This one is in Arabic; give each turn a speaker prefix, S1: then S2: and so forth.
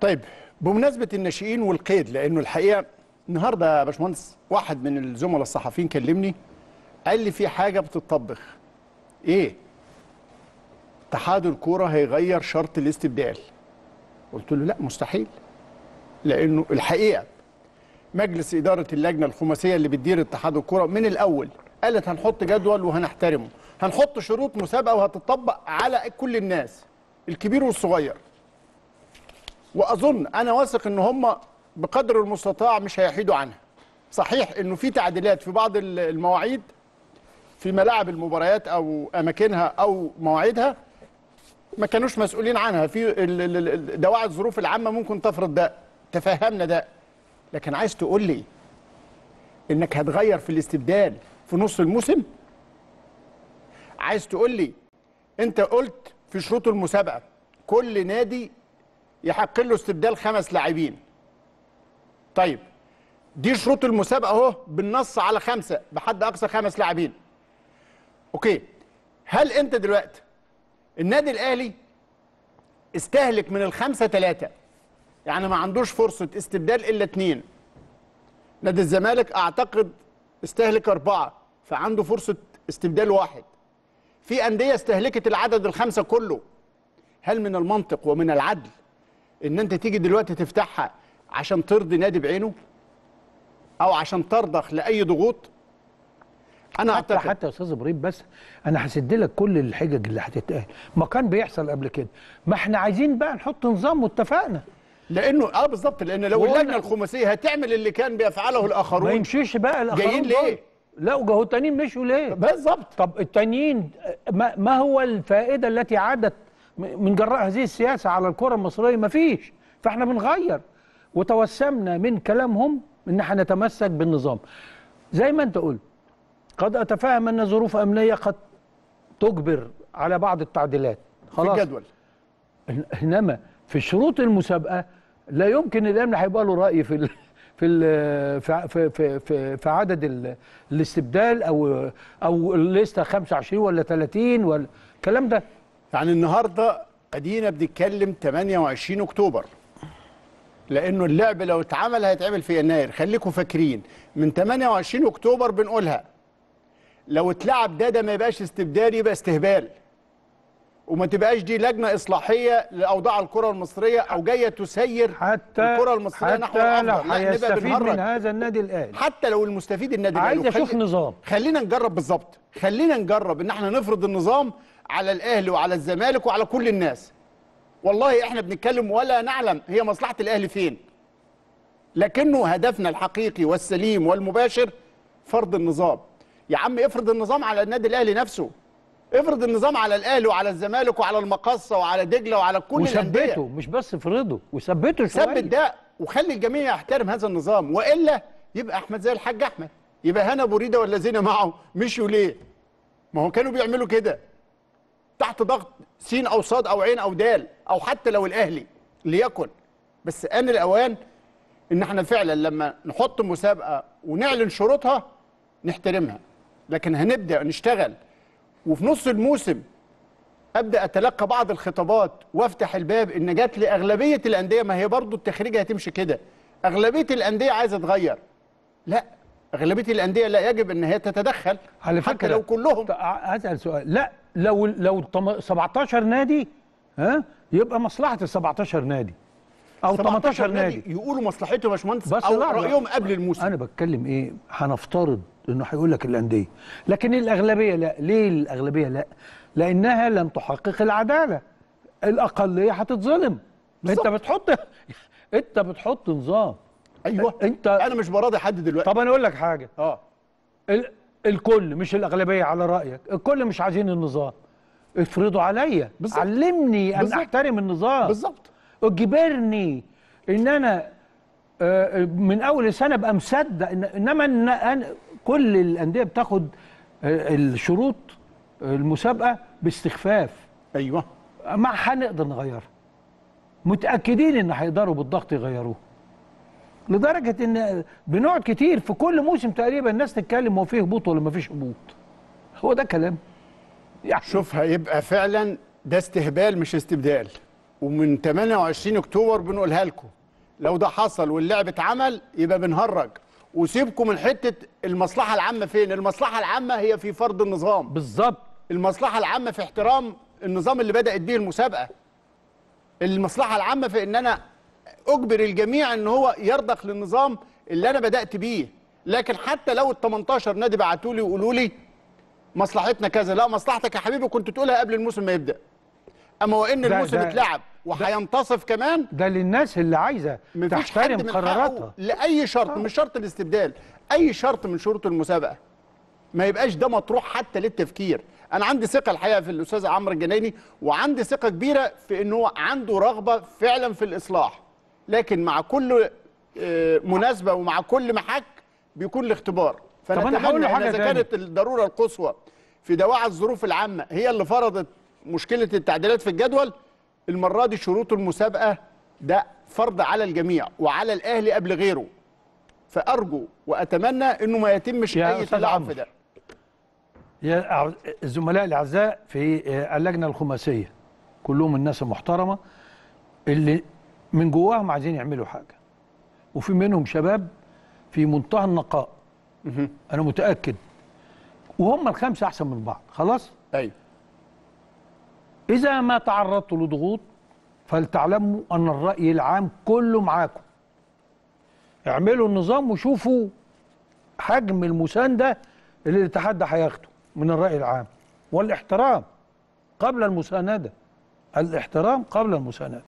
S1: طيب بمناسبة الناشئين والقيد لأنه الحقيقة النهاردة يا باشمهندس واحد من الزملاء الصحفيين كلمني قال لي في حاجة بتطبخ إيه؟ اتحاد الكورة هيغير شرط الاستبدال قلت له لا مستحيل لأنه الحقيقة مجلس إدارة اللجنة الخماسية اللي بتدير اتحاد الكورة من الأول قالت هنحط جدول وهنحترمه هنحط شروط مسابقة وهتطبق على كل الناس الكبير والصغير واظن انا واثق ان هم بقدر المستطاع مش هيحيدوا عنها صحيح انه في تعديلات في بعض المواعيد في ملاعب المباريات او اماكنها او مواعيدها ما كانوش مسؤولين عنها في دواعي الظروف العامه ممكن تفرض ده تفهمنا ده لكن عايز تقول لي انك هتغير في الاستبدال في نص الموسم عايز تقول لي انت قلت في شروط المسابقه كل نادي يحق له استبدال خمس لاعبين طيب دي شروط المسابقه اهو بالنص على خمسه بحد اقصى خمس لاعبين اوكي هل انت دلوقتي النادي الاهلي استهلك من الخمسه ثلاثه يعني ما عندوش فرصه استبدال الا اثنين نادي الزمالك اعتقد استهلك اربعه فعنده فرصه استبدال واحد في انديه استهلكت العدد الخمسه كله هل من المنطق ومن العدل ان انت تيجي دلوقتي تفتحها عشان ترضي نادي بعينه او عشان ترضخ لاي ضغوط
S2: انا حتى أعتقد حتى يا استاذ ابراهيم بس انا هسد لك كل الحجج اللي هتتقال ما كان بيحصل قبل كده ما احنا عايزين بقى نحط نظام واتفقنا لانه اه بالظبط لان لو اللجنه الخماسيه هتعمل اللي كان بيفعله الاخرون ما يمشيش بقى الاخرون جايين ليه؟ لا وجهوا التانيين مشوا ليه؟ بالظبط طب التانيين ما هو الفائده التي عادت من جراء هذه السياسه على الكره المصريه ما فيش فاحنا بنغير وتوسمنا من كلامهم ان احنا نتمسك بالنظام زي ما انت قلت قد اتفاهم ان ظروف امنيه قد تجبر على بعض التعديلات خلاص في الجدول انما في شروط المسابقه لا يمكن الامن هيبقى له راي في ال... في ال... في في في, في عدد ال... الاستبدال او او الليسته 25 ولا 30 ولا الكلام ده يعني النهارده ادينا بنتكلم 28
S1: اكتوبر لانه اللعب لو اتعمل هيتعمل في يناير خليكم فاكرين من 28 اكتوبر بنقولها لو اتلعب ده ده ما يبقاش استبدال يبقى استهبال وما تبقاش دي لجنه اصلاحيه لاوضاع الكره المصريه او جايه تسير حتى الكره المصريه حتى نحو الافضل لو من هذا النادي الاهلي حتى لو المستفيد النادي الاهلي عايز اشوف نظام خلينا نجرب بالظبط خلينا نجرب ان احنا نفرض النظام على الاهلي وعلى الزمالك وعلى كل الناس والله احنا بنتكلم ولا نعلم هي مصلحه الاهلي فين لكنه هدفنا الحقيقي والسليم والمباشر فرض النظام يا عم افرض النظام على النادي الاهلي نفسه افرض النظام على الاهلي وعلى الزمالك وعلى المقصه وعلى دجله وعلى كل الانديه وثبته مش
S2: بس افرضه وثبته
S1: شويه ثبت ده وخلي الجميع يحترم هذا النظام والا يبقى احمد زي الحاج احمد يبقى هنا بريده والذين معه مشوا ليه ما هو كانوا بيعملوا كده تحت ضغط سين او صاد او عين او دال او حتى لو الاهلي ليكن بس ان الاوان ان احنا فعلا لما نحط مسابقه ونعلن شروطها نحترمها لكن هنبدا نشتغل وفي نص الموسم ابدا اتلقى بعض الخطابات وافتح الباب ان جات لي اغلبيه الانديه ما هي برضو التخريج هتمشي كده اغلبيه الانديه عايزه تغير
S2: لا اغلبيه الانديه لا يجب ان هي تتدخل حتى لو كلهم طيب، هسال سؤال لا لو لو 17 نادي ها يبقى مصلحه ال 17 نادي او 18 نادي,
S1: يقولوا مصلحته يا باشمهندس او رايهم
S2: قبل الموسم انا بتكلم ايه هنفترض انه هيقول لك الانديه لكن الاغلبيه لا ليه الاغلبيه لا لانها لم تحقق العداله الاقليه هتتظلم انت بتحط انت بتحط نظام ايوه انت انا مش براضي حد دلوقتي طب انا اقول لك حاجه اه الكل مش الاغلبيه على رايك الكل مش عايزين النظام افرضوا عليا علمني ان بالزبط. احترم النظام بالظبط اجبرني ان انا آه، من اول سنه ابقى مصدق إن انما إن أنا كل الانديه بتاخد آه، الشروط المسابقه باستخفاف ايوه ما هنقدر نغيرها متاكدين ان هيقدروا بالضغط يغيروه لدرجه ان بنقعد كتير في كل موسم تقريبا الناس تتكلم هو فيه هبوط ولا ما فيش هبوط هو ده كلام
S1: يعني شوف هيبقى فعلا ده استهبال مش استبدال ومن 28 اكتوبر بنقولها لكم لو ده حصل واللعب اتعمل يبقى بنهرج وسيبكم من حته المصلحه العامه فين المصلحه العامه هي في فرض النظام بالظبط المصلحه العامه في احترام النظام اللي بدات بيه المسابقه المصلحه العامه في ان انا اجبر الجميع ان هو يرضخ للنظام اللي انا بدات بيه لكن حتى لو ال 18 نادي بعتوا لي وقولوا لي مصلحتنا كذا لا مصلحتك يا حبيبي كنت تقولها قبل الموسم ما يبدا اما وان الموسم اتلعب وهينتصف كمان ده للناس اللي عايزه تحترم قراراتها لاي شرط آه. مش شرط الاستبدال اي شرط من شروط المسابقه ما يبقاش ده مطروح حتى للتفكير انا عندي ثقه الحقيقه في الاستاذ عمرو الجنايني وعندي ثقه كبيره في ان هو عنده رغبه فعلا في الاصلاح لكن مع كل آه، مناسبه ومع كل محك بيكون الاختبار فانا اتمنى ان اذا كانت الضروره القصوى في دواعي الظروف العامه هي اللي فرضت مشكله التعديلات في الجدول المره دي شروط المسابقه ده فرض على الجميع وعلى الاهلي قبل غيره فارجو واتمنى انه ما يتمش اي تلاعب في ده
S2: يا الزملاء الاعزاء في آه، اللجنه الخماسيه كلهم الناس المحترمه اللي من جواهم عايزين يعملوا حاجه وفي منهم شباب في منتهى النقاء انا متاكد وهم الخمسه احسن من بعض خلاص ايوه اذا ما تعرضتوا لضغوط فلتعلموا ان الراي العام كله معاكم اعملوا النظام وشوفوا حجم المسانده اللي الاتحاد ده هياخده من الراي العام والاحترام قبل المسانده الاحترام قبل المسانده